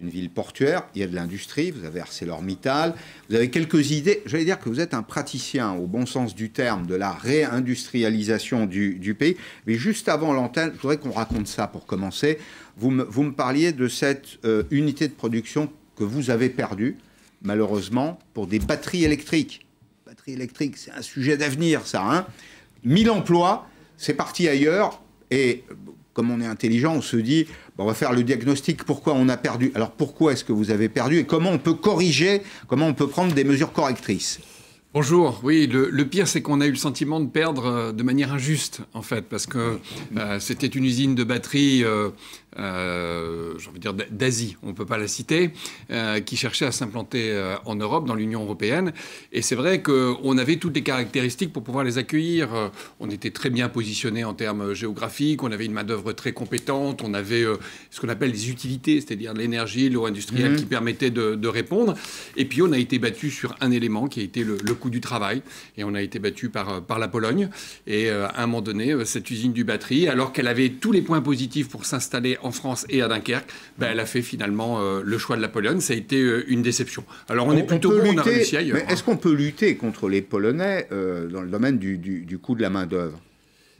Speaker 1: une ville portuaire, il y a de l'industrie, vous avez ArcelorMittal, vous avez quelques idées. J'allais dire que vous êtes un praticien, au bon sens du terme, de la réindustrialisation du, pays. Mais juste avant l'antenne, je voudrais qu'on raconte ça pour commencer. Vous me, parliez de cette euh, unité de production que vous avez perdue, malheureusement, pour des batteries électriques. Batteries électriques, c'est un sujet d'avenir, ça. Hein 1000 emplois, c'est parti ailleurs. Et comme on est intelligent, on se dit, bah, on va faire le diagnostic, pourquoi on a perdu, alors pourquoi est-ce que vous avez perdu et comment on peut corriger, comment on peut prendre des mesures correctrices. Bonjour.
Speaker 4: Oui, le, pire, c'est qu'on a eu le sentiment de perdre euh, de manière injuste, en fait, parce que euh, c'était une usine de batterie, euh, j'ai envie de dire d'Asie, on ne peut pas la citer, qui cherchait à s'implanter en Europe, dans l'Union européenne. Et c'est vrai qu'on avait toutes les caractéristiques pour pouvoir les accueillir. On était très bien positionné en termes géographiques, on avait une main-d'œuvre très compétente, on avait ce qu'on appelle les utilités, c'est-à-dire l'énergie, l'eau industrielle mmh. qui permettait de, répondre. Et puis, on a été battu sur un élément qui a été le du travail. Et on a été battu par, euh, par la Pologne. Et euh, à un moment donné, euh, cette usine du batterie, alors qu'elle avait tous les points positifs pour s'installer en France et à Dunkerque, ben, elle a fait finalement le choix de la Pologne. Ça a été une déception. Alors on, est plutôt bon, on a hein. est-ce
Speaker 1: qu'on peut lutter contre les Polonais dans le domaine du, du, coût de la main-d'œuvre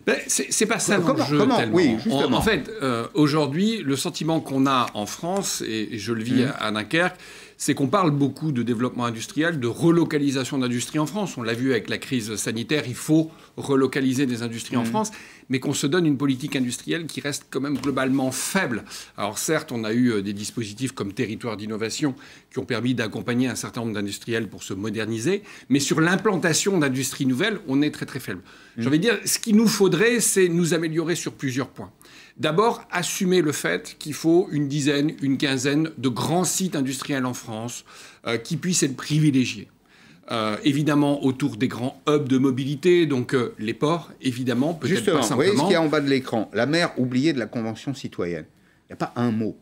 Speaker 1: ben, c'est pas simple comment, comment oui, en, en,
Speaker 4: fait, aujourd'hui, le sentiment qu'on a en France, et, je le vis mmh. à Dunkerque, c'est qu'on parle beaucoup de développement industriel, de relocalisation d'industrie en France. On l'a vu avec la crise sanitaire, il faut relocaliser des industries en mm. France, mais qu'on se donne une politique industrielle qui reste quand même globalement faible. Alors certes, on a eu euh, des dispositifs comme territoire d'innovation qui ont permis d'accompagner un certain nombre d'industriels pour se moderniser, mais sur l'implantation d'industries nouvelles, on est très très faible. Mmh. J'ai dire, ce qu'il nous faudrait, c'est nous améliorer sur plusieurs points. D'abord, assumer le fait qu'il faut une dizaine, une quinzaine de grands sites industriels en France euh, qui puissent être privilégiés. Euh, évidemment autour des grands hubs de mobilité, donc euh, les ports, évidemment, peut-être pas simplement. Vous voyez ce qu'il y a en
Speaker 1: bas de l'écran La mer oubliée de la Convention citoyenne. Il n'y a pas un mot.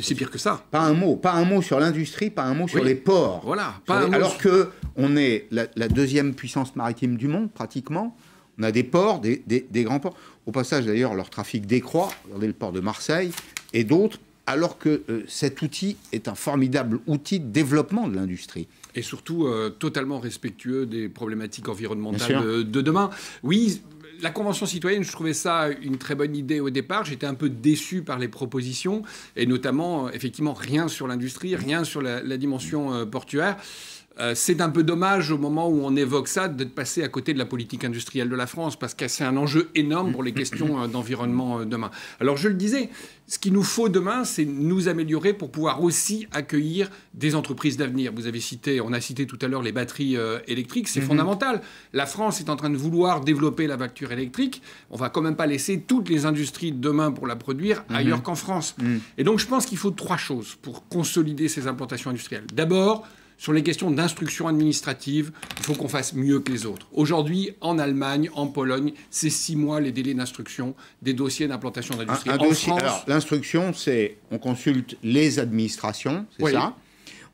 Speaker 1: C'est pire que ça. Pas un mot, pas un mot sur l'industrie, pas un mot sur les ports. Voilà. Alors qu'on que on est la, deuxième puissance maritime du monde, pratiquement. On a des ports, des, grands ports. Au passage, d'ailleurs, leur trafic décroît. Regardez le port de Marseille et d'autres, alors que euh, cet outil est un formidable outil de développement de l'industrie.
Speaker 4: Et surtout, euh, totalement respectueux des problématiques environnementales de, demain. Oui, la Convention citoyenne, je trouvais ça une très bonne idée au départ. J'étais un peu déçu par les propositions, et notamment, euh, effectivement, rien sur l'industrie, rien sur la, dimension portuaire. Euh, c'est un peu dommage au moment où on évoque ça d'être passé à côté de la politique industrielle de la France parce que c'est un enjeu énorme pour les questions euh, d'environnement euh, demain. Alors je le disais, ce qu'il nous faut demain, c'est nous améliorer pour pouvoir aussi accueillir des entreprises d'avenir. Vous avez cité, on a cité tout à l'heure les batteries électriques, c'est mhm. fondamental. La France est en train de vouloir développer la facture électrique. On va quand même pas laisser toutes les industries demain pour la produire mhm. ailleurs qu'en France. Mhm. Et donc je pense qu'il faut trois choses pour consolider ces implantations industrielles. D'abord, sur les questions d'instruction administrative, il faut qu'on fasse mieux que les autres. Aujourd'hui, en Allemagne, en Pologne, c'est six mois les délais d'instruction des dossiers d'implantation d'industrie.
Speaker 1: l'instruction, c'est on consulte les administrations, c'est ça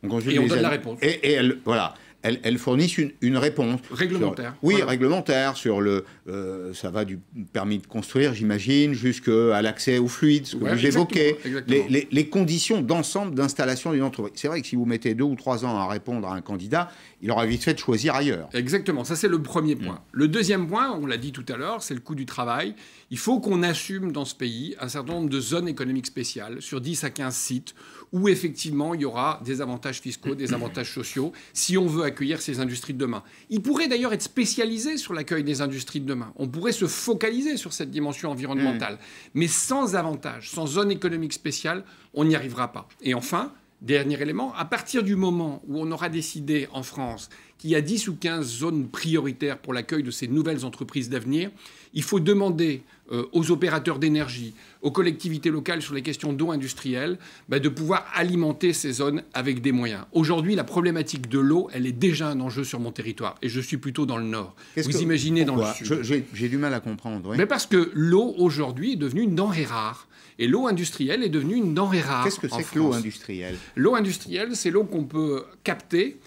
Speaker 1: on Et on donne la réponse. Et, voilà elles, fournissent une, réponse. Réglementaire. oui, réglementaire, sur le... Euh, ça va du permis de construire, j'imagine, jusqu'à l'accès aux fluides, ce que vous évoquez. Les, les, conditions d'ensemble d'installation d'une entreprise. C'est vrai que si vous mettez deux ou trois ans à répondre à un candidat, il aura vite fait de choisir ailleurs. Exactement,
Speaker 4: ça c'est le premier mm. point. Le deuxième point, on l'a dit tout à l'heure, c'est le coût du travail. Il faut qu'on assume dans ce pays un certain nombre de zones économiques spéciales, sur 10 à 15 sites, où effectivement il y aura des avantages fiscaux, des avantages sociaux, si on veut accueillir ces industries de demain. Il pourrait d'ailleurs être spécialisé sur l'accueil des industries de demain. On pourrait se focaliser sur cette dimension environnementale. Mm. Mais sans avantage, sans zone économique spéciale, on n'y arrivera pas. Et enfin, dernier élément, à partir du moment où on aura décidé en France qu'il y a 10 ou 15 zones prioritaires pour l'accueil de ces nouvelles entreprises d'avenir. Il faut demander euh, aux opérateurs d'énergie, aux collectivités locales sur les questions d'eau industrielle, bah, de pouvoir alimenter ces zones avec des moyens. Aujourd'hui, la problématique de l'eau, elle est déjà un enjeu sur mon territoire. Et je suis plutôt dans le nord. Vous imaginez dans le sud. J'ai du mal à comprendre. Mais parce que l'eau, aujourd'hui, est devenue une denrée rare. Et l'eau industrielle est devenue une denrée rare. Qu'est-ce que c'est que l'eau
Speaker 1: industrielle
Speaker 4: L'eau industrielle, c'est l'eau qu'on peut capter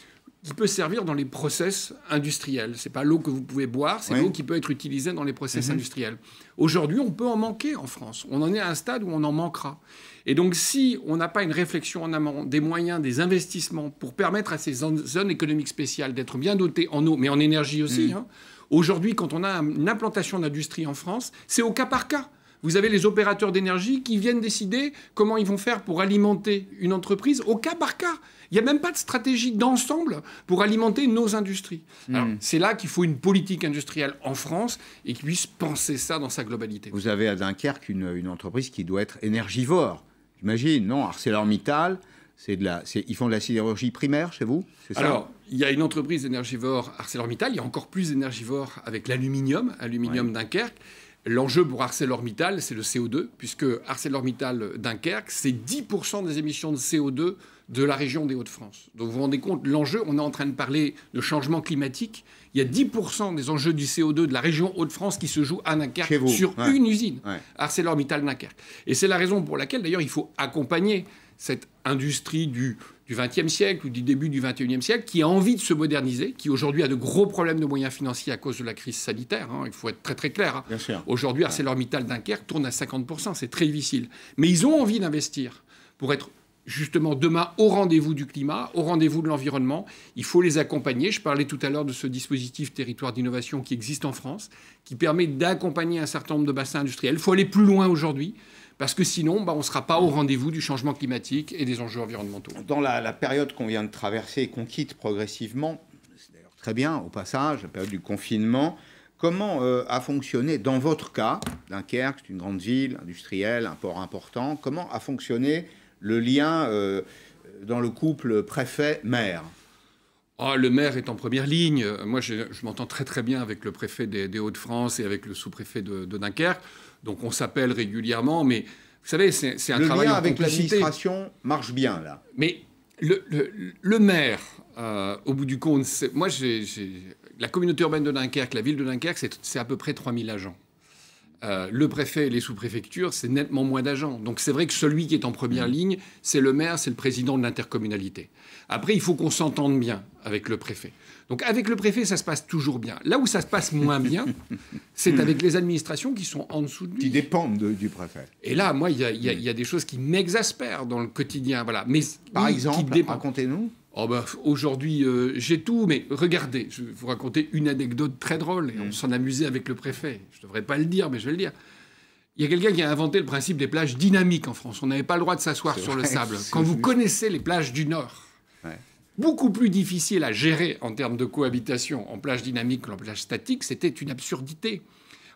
Speaker 4: qui peut servir dans les process industriels. C'est pas l'eau que vous pouvez boire, c'est l'eau qui peut être utilisée dans les process mhm. industriels. Aujourd'hui, on peut en manquer en France. On en est à un stade où on en manquera. Et donc, si on n'a pas une réflexion en amont, des moyens, des investissements pour permettre à ces zones économiques spéciales d'être bien dotées en eau, mais en énergie aussi. Mhm. Hein, aujourd'hui, quand on a une implantation d'industrie en France, c'est au cas par cas. Vous avez les opérateurs d'énergie qui viennent décider comment ils vont faire pour alimenter une entreprise au cas par cas. Il n'y a même pas de stratégie d'ensemble pour alimenter nos industries. Hmm. C'est là qu'il
Speaker 1: faut une politique industrielle en France et qui puisse penser ça dans sa globalité. Vous avez à Dunkerque une, entreprise qui doit être énergivore. J'imagine, non ArcelorMittal, c'est de la, ils font de la sidérurgie primaire chez vous Alors,
Speaker 4: il y a une entreprise énergivore, ArcelorMittal, il y a encore plus énergivore avec l'aluminium, aluminium, Dunkerque. L'enjeu pour ArcelorMittal, c'est le CO2, puisque ArcelorMittal Dunkerque, c'est 10% des émissions de CO2 de la région des Hauts-de-France. Donc vous vous rendez compte, l'enjeu, on est en train de parler de changement climatique. Il y a 10% des enjeux du CO2 de la région Hauts-de-France qui se jouent à Dunkerque sur une usine, ArcelorMittal Dunkerque. Et c'est la raison pour laquelle, d'ailleurs, il faut accompagner cette industrie du du XXe siècle ou du début du XXIe siècle, qui a envie de se moderniser, qui aujourd'hui a de gros problèmes de moyens financiers à cause de la crise sanitaire. Hein. il faut être très très clair. Hein. Aujourd'hui, ArcelorMittal Dunkerque tourne à 50%, c'est très difficile. Mais ils ont envie d'investir pour être justement demain au rendez-vous du climat, au rendez-vous de l'environnement. Il faut les accompagner. Je parlais tout à l'heure de ce dispositif territoire d'innovation qui existe en France, qui permet d'accompagner un certain nombre de bassins industriels. Il faut aller plus loin
Speaker 1: aujourd'hui parce que sinon, bah, on ne sera pas au rendez-vous du changement climatique et des enjeux environnementaux. Dans la, période qu'on vient de traverser et qu'on quitte progressivement, c'est d'ailleurs très bien au passage, la période du confinement, comment euh, a fonctionné, dans votre cas, Dunkerque, c'est une grande ville industrielle, un port important, comment a fonctionné le lien euh, dans le couple préfet-maire
Speaker 4: ah, le maire est en première ligne. Moi, je, m'entends très très bien avec le préfet des, Hauts-de-France et avec le sous-préfet de, de Dunkerque. Donc on s'appelle régulièrement, mais vous savez, c'est un le travail lien avec
Speaker 1: l'administration marche bien là.
Speaker 4: Mais le, maire, euh, au bout du compte, moi, j'ai la communauté urbaine de Dunkerque, la ville de Dunkerque, c'est à peu près 3000 agents. Euh, le préfet et les sous-préfectures, c'est nettement moins d'agents. Donc c'est vrai que celui qui est en première mmh. ligne, c'est le maire, c'est le président de l'intercommunalité. Après, il faut qu'on s'entende bien avec le préfet. Donc avec le préfet, ça se passe toujours bien. Là où ça se passe moins bien,
Speaker 3: [LAUGHS] c'est avec
Speaker 4: les administrations qui sont en dessous de lui. Qui dépendent du préfet. Et là, moi, mmh. il y, a des choses qui m'exaspèrent dans le quotidien. Voilà. Mais, Par exemple,
Speaker 1: racontez-nous.
Speaker 4: Oh, bah, aujourd'hui, euh, j'ai tout, mais regardez, je vais vous raconter une anecdote très drôle, et on mm. s'en amusait avec le préfet. Je ne devrais pas le dire, mais je vais le dire. Il y a quelqu'un qui a inventé le principe des plages dynamiques en France. On n'avait pas le droit de s'asseoir sur le sable. Quand vous connaissez les plages du Nord, beaucoup plus difficile à gérer en termes de cohabitation en plage dynamique en plage statique, c'était une absurdité.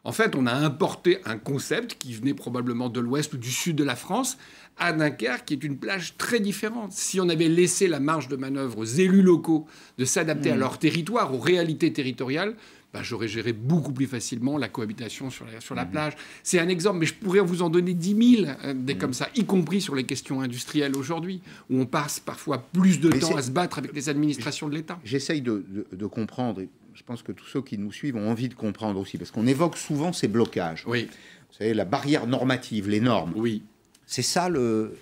Speaker 4: En fait, on a importé un concept qui venait probablement de l'ouest ou du sud de la France à Dunkerque, qui est une plage très différente. Si on avait laissé la marge de manœuvre aux élus locaux de s'adapter à mm. leur territoire, aux réalités territoriales, bah, j'aurais géré beaucoup plus facilement la cohabitation sur la, mm. plage. C'est un exemple, mais je pourrais vous en donner 10 000 euh, mm. comme ça, y compris sur les questions industrielles aujourd'hui, où on passe parfois
Speaker 1: plus de temps à se battre avec euh, les administrations de l'État. J'essaye de comprendre, je pense que tous ceux qui nous suivent ont envie de comprendre aussi, parce qu'on évoque souvent ces blocages. Oui. Vous savez, la barrière normative, les normes. Oui. C'est ça le,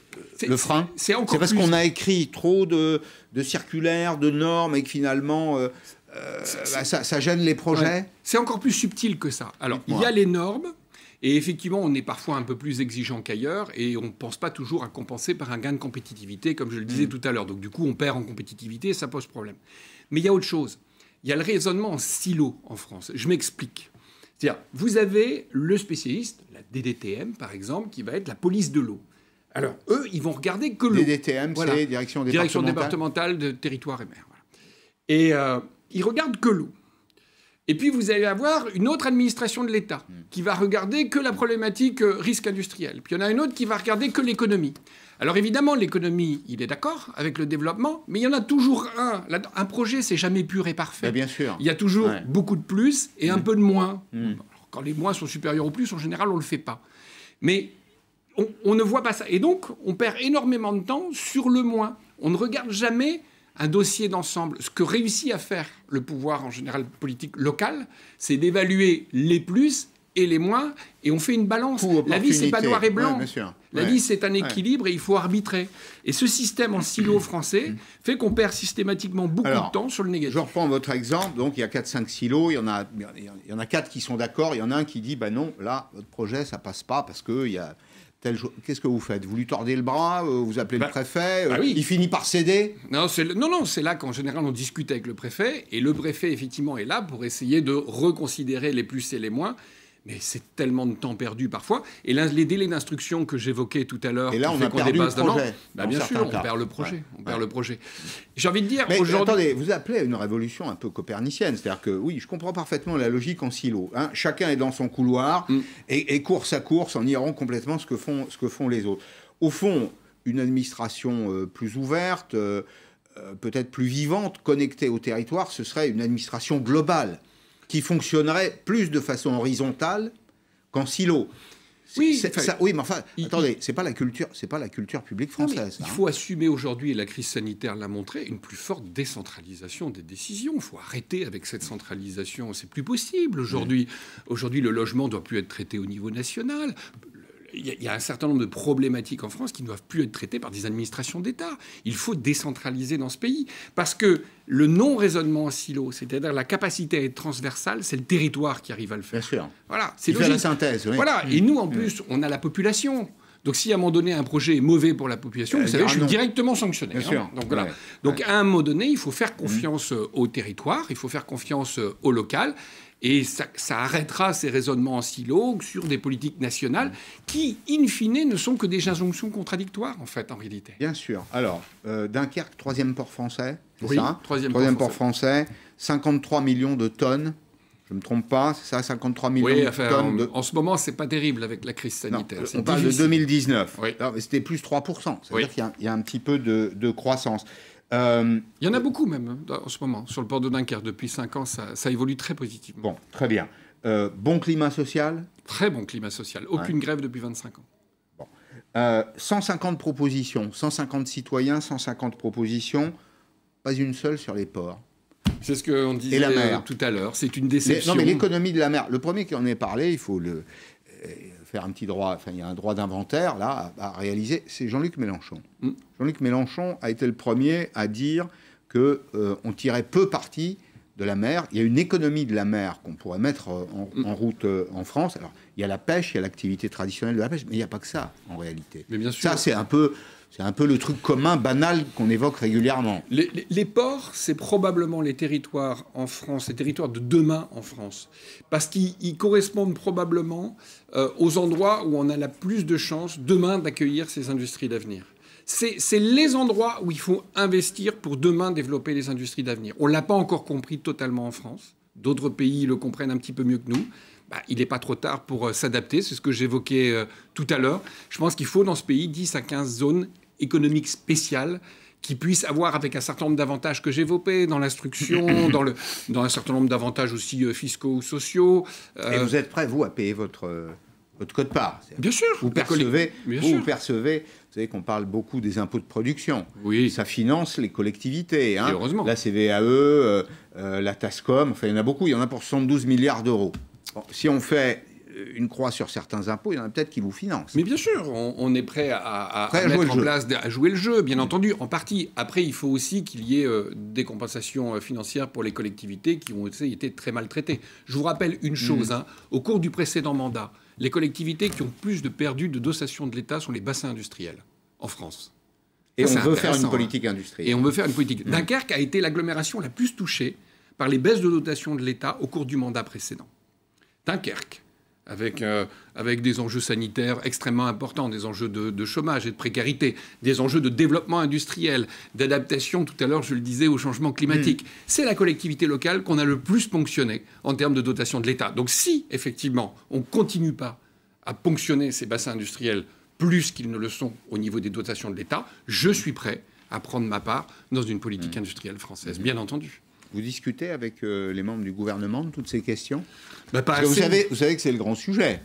Speaker 1: le frein C'est parce qu'on a écrit trop de, de, circulaires, de normes, et que finalement, euh, euh, bah, ça, gêne les projets C'est encore plus subtil que ça. Alors, il y a les normes, et effectivement, on est parfois
Speaker 4: un peu plus exigeant qu'ailleurs et on ne pense pas toujours à compenser par un gain de compétitivité, comme je le disais mm. tout à l'heure. Donc du coup, on perd en compétitivité et ça pose problème. Mais il y a autre chose il y a le raisonnement en silo en France. Je m'explique. C'est-à-dire, vous avez le spécialiste, la DDTM par exemple, qui va être la police de l'eau. Alors, eux, ils vont regarder que l'eau. DDTM, c'est Direction départementale. Direction de territoire et mer. Et euh, ils regardent que l'eau. Et puis vous allez avoir une autre administration de l'État hmm. qui va regarder que la problématique euh, risque industriel. Puis il y en a une autre qui va regarder que l'économie. Alors évidemment, l'économie, il est d'accord avec le développement, mais il y en a toujours un. Un projet, c'est jamais pur et parfait. Bah, bien sûr. Il y a toujours beaucoup de plus et un hmm. peu de moins. Hmm. quand les moins sont supérieurs au plus, en général, on ne le fait pas. Mais on ne voit pas ça. Et donc, on perd énormément de temps sur le moins. On ne regarde jamais un dossier d'ensemble. Ce que réussit à faire le pouvoir en général politique local, c'est d'évaluer les plus et les moins, et on fait une balance. La vie, c'est pas noir et blanc. la vie, c'est un équilibre et il faut arbitrer. Et ce système en silo [CLEARS THROAT] français fait qu'on perd systématiquement beaucoup de
Speaker 1: temps sur le négatif. Je reprends votre exemple. Donc, il y a 4-5 silos, il y, en a, il y en a 4 qui sont d'accord, il y en a un qui dit, ben non, là, votre projet, ça passe pas parce qu'il y a... Qu'est-ce que vous faites Vous lui tordez le bras euh, Vous appelez le bah, préfet euh, bah Il finit par céder
Speaker 4: Non, non, non c'est là qu'en général on discute avec le préfet. Et le préfet, effectivement, est là pour essayer de reconsidérer les plus et les moins. Mais c'est tellement de temps perdu parfois. Et les délais d'instruction que j'évoquais tout à l'heure, et là, on, a perdu le projet. Bah, bien sûr, on perd le projet. On perd le projet. J'ai envie de dire
Speaker 1: vous appelez une révolution un peu copernicienne. C'est-à-dire que oui, je comprends parfaitement la logique en silo. Hein. Chacun est dans son couloir mm. et, course à course en ignorant complètement ce que font, ce que font les autres. Au fond, une administration euh, plus ouverte. Euh, euh, peut-être plus vivante, connectée au territoire, ce serait une administration globale qui fonctionnerait plus de façon horizontale qu'en silo. Oui, ça, oui, mais enfin, attendez, c'est pas la culture, c'est pas la culture publique française. il hein.
Speaker 4: faut assumer aujourd'hui, et la crise sanitaire l'a montré, une plus forte décentralisation des décisions. Il faut arrêter avec cette centralisation. C'est plus possible aujourd'hui. Aujourd'hui, le logement doit plus être traité au niveau national il y, a un certain nombre de problématiques en France qui ne doivent plus être traitées par des administrations d'État. Il faut décentraliser dans ce pays. Parce que le non-raisonnement en silo, c'est-à-dire la capacité à être transversale, c'est le territoire qui arrive à le faire. Bien sûr. Voilà, c'est la
Speaker 1: synthèse. Voilà. Et
Speaker 4: nous, en mm. plus, on a la population. Donc, si à un moment donné un projet est mauvais pour la population, eh vous savez, je suis directement sanctionné. Bien hein. sûr. Donc, voilà. Donc, à un moment donné, il faut faire mm. confiance euh, au territoire, il faut faire confiance euh, au local. Et ça, arrêtera ces raisonnements en silo sur des politiques nationales qui, in fine, ne sont que des injonctions contradictoires, en fait, en réalité. Bien sûr. Alors, euh, Dunkerque,
Speaker 1: troisième port français, c'est ça hein Troisième, troisième port, français. 53 millions de tonnes je ne me trompe pas, c'est ça, 53 millions de tonnes. De...
Speaker 4: En, ce moment, c'est pas terrible avec la crise sanitaire. on parle de
Speaker 1: 2019. C'était plus 3%. C'est-à-dire qu'il y, a un petit peu de croissance.
Speaker 4: Euh, il y en a beaucoup même hein, en ce moment sur le port de Dunkerque. Depuis 5 ans, ça, évolue très
Speaker 1: positivement. Bon, très bien. Euh, bon climat social Très bon climat social. Aucune
Speaker 4: grève depuis 25 ans.
Speaker 1: Bon. 150 euh, propositions, 150 citoyens, 150 propositions, pas une seule sur les ports. C'est ce qu'on disait la mer.
Speaker 4: tout à l'heure. C'est une
Speaker 1: déception. non, mais l'économie de la mer. Le premier qui en est parlé, il faut le faire un petit droit, enfin il y a un droit d'inventaire là à, réaliser, c'est Jean-Luc Mélenchon. Mm. Jean-Luc Mélenchon a été le premier à dire que euh, on tirait peu parti de la mer. Il y a une économie de la mer qu'on pourrait mettre euh, mm. en, route euh, en France. Alors il y a la pêche, il y a l'activité traditionnelle de la pêche, mais il n'y a pas que ça en réalité. Mais bien sûr. Ça c'est un peu c'est un peu le truc commun, banal qu'on évoque régulièrement.
Speaker 4: Les, ports, c'est probablement les territoires en France, les territoires de demain en France, parce qu'ils correspondent probablement euh, aux endroits où on a la plus de chances demain d'accueillir ces industries d'avenir. C'est les endroits où il faut investir pour demain développer les industries d'avenir. On ne l'a pas encore compris totalement en France. D'autres pays le comprennent un petit peu mieux que nous. Bah, il n'est pas trop tard pour euh, s'adapter. C'est ce que j'évoquais euh, tout à l'heure. Je pense qu'il faut dans ce pays 10 à 15 zones économique spéciale qui puisse avoir avec un certain nombre d'avantages que j'évoquais dans l'instruction, [COUGHS] dans, le, dans un certain nombre d'avantages aussi
Speaker 1: euh, fiscaux ou sociaux. Euh, Et vous êtes prêt, vous, à payer votre, euh, votre code-part Bien sûr. Vous percevez, vous, percevez, vous savez qu'on parle beaucoup des impôts de production. Oui. Ça finance les collectivités. Hein. Heureusement. La CVAE, la TASCOM, enfin, il y en a beaucoup. Il y en a pour 72 milliards d'euros. si on fait une croix sur certains impôts, il y en a peut-être qui vous financent. Mais bien sûr, on,
Speaker 4: est prêt à, mettre en place, à jouer le jeu, bien entendu, en partie. Après, il faut aussi qu'il y ait euh, des compensations euh, financières pour les collectivités qui ont été très maltraitées. Je vous rappelle une mm. chose, hein. au cours du précédent mandat, les collectivités qui ont plus de perdues de dotation de l'État sont les bassins industriels en France. Et on veut faire une hein. politique
Speaker 1: industrielle. Et on veut faire une politique. Mm.
Speaker 4: Dunkerque a été l'agglomération la plus touchée par les baisses de dotation de l'État au cours du mandat précédent. Dunkerque, euh, avec, des enjeux sanitaires extrêmement importants, des enjeux de, chômage et de précarité, des enjeux de développement industriel, d'adaptation, tout à l'heure je le disais, au changement climatique. Mm. C'est la collectivité locale qu'on a le plus ponctionné en termes de dotation de l'État. Donc si, effectivement, on ne continue pas à ponctionner ces bassins industriels plus qu'ils ne le sont au niveau des dotations de l'État, je suis prêt à prendre ma part
Speaker 1: dans une politique mm. industrielle française, mm. bien entendu. Vous discutez avec euh, les membres du gouvernement de toutes ces questions bah, vous, savez, vous savez que c'est le grand sujet.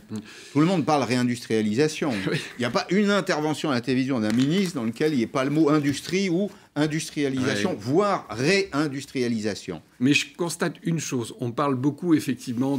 Speaker 1: Tout le monde parle réindustrialisation. [LAUGHS] Il n'y a pas une intervention à la télévision d'un ministre dans lequel il n'y ait pas le mot industrie ou industrialisation, voire réindustrialisation.
Speaker 4: Mais je constate une chose. On parle beaucoup effectivement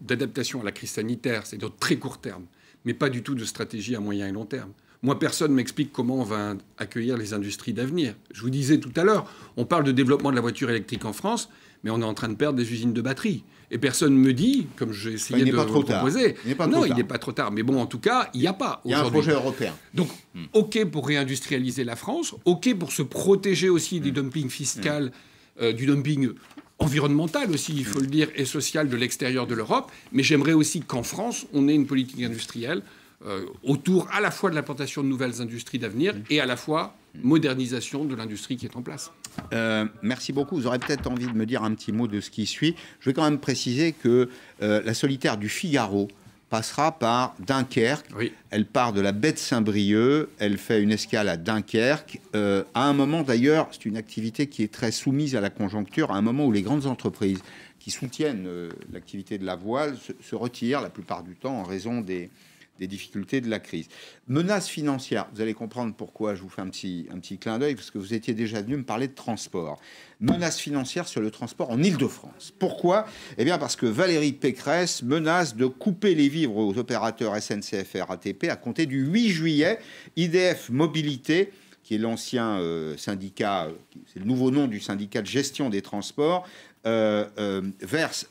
Speaker 4: d'adaptation à la crise sanitaire, cest à très court terme mais pas du tout de stratégie à moyen et long terme. Moi, personne ne m'explique comment on va accueillir les industries d'avenir. Je vous disais tout à l'heure, on parle de développement de la voiture électrique en France, mais on est en train de perdre des usines de batteries. Et personne ne me dit, comme j'ai essayé de vous proposer, il pas non, il n'est pas trop tard. Mais bon, en tout cas, il n'y a pas.
Speaker 1: Il y a un projet européen.
Speaker 4: Donc, hmm. OK pour réindustrialiser la France, OK pour se protéger aussi du hmm. dumping fiscal, hmm. euh, du dumping environnementale aussi, il faut le dire, et sociale de l'extérieur de l'Europe. Mais j'aimerais aussi qu'en France, on ait une politique industrielle euh, autour à la fois de l'implantation de nouvelles industries d'avenir mmh. et à la fois modernisation de l'industrie qui est en place.
Speaker 1: Euh, merci beaucoup. Vous aurez peut-être envie de me dire un petit mot de ce qui suit. Je vais quand même préciser que euh, la solitaire du Figaro passera par Dunkerque. Elle part de la baie de Saint-Brieuc, elle fait une escale à Dunkerque. Euh, à un moment d'ailleurs, c'est une activité qui est très soumise à la conjoncture, à un moment où les grandes entreprises qui soutiennent euh, l'activité de la voile se, retirent la plupart du temps en raison des, des difficultés de la crise. Menace financière, vous allez comprendre pourquoi je vous fais un petit, un petit clin d'œil, parce que vous étiez déjà venu me parler de transport. Menace financière sur le transport en Ile-de-France. Pourquoi Eh bien parce que Valérie Pécresse menace de couper les vivres aux opérateurs SNCF RATP à compter du 8 juillet. IDF Mobilité qui est l'ancien euh, syndicat, euh, c'est le nouveau nom du syndicat de gestion des transports, euh, verse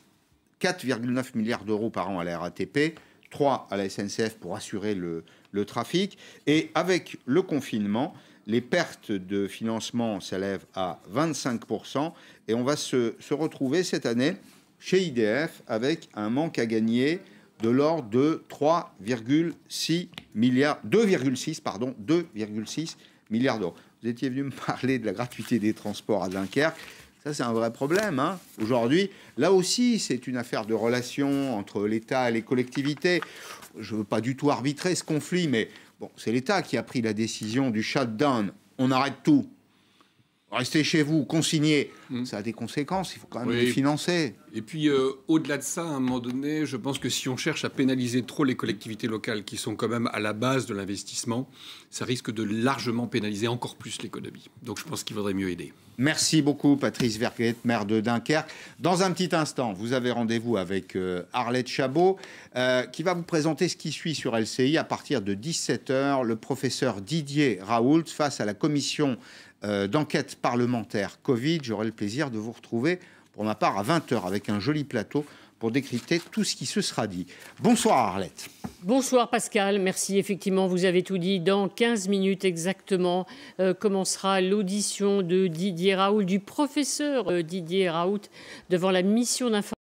Speaker 1: 4,9 milliards d'euros par an à la RATP 3 à la SNCF pour assurer le, trafic. Et avec le confinement, les pertes de financement s'élèvent à 25% et on va se, retrouver cette année chez IDF avec un manque à gagner de l'ordre de 3,6 milliards, 2,6 pardon, 2,6 milliards d'euros. Vous étiez venu me [LAUGHS] parler de la gratuité des transports à Dunkerque. Ça, c'est un vrai problème. Hein. Aujourd'hui, là aussi, c'est une affaire de relations entre l'État et les collectivités. Je ne veux pas du tout arbitrer ce conflit, mais bon, c'est l'État qui a pris la décision du shutdown. On arrête tout. Rester chez vous, consigner, mm. ça a des conséquences, il faut quand même les financer.
Speaker 4: Et puis, euh, au-delà de ça, à un moment donné, je pense que si on cherche à pénaliser trop les collectivités locales, qui sont quand même à la
Speaker 1: base de l'investissement, ça risque de largement pénaliser encore plus l'économie. Donc, je pense qu'il vaudrait mieux aider. Merci beaucoup, Patrice Verguet, maire de Dunkerque. Dans un petit instant, vous avez rendez-vous avec euh, Arlette Chabot, euh, qui va vous présenter ce qui suit sur LCI à partir de 17h. Le professeur Didier Raoult, face à la commission euh, d'enquête parlementaire Covid. J'aurai le plaisir de vous retrouver pour ma part à 20h avec un joli plateau pour décrypter tout ce qui se sera dit. Bonsoir Arlette.
Speaker 2: Bonsoir Pascal, merci. Effectivement, vous avez tout dit. Dans 15 minutes exactement euh, commencera l'audition de Didier Raoult, du professeur euh, Didier Raoult, devant la mission d'information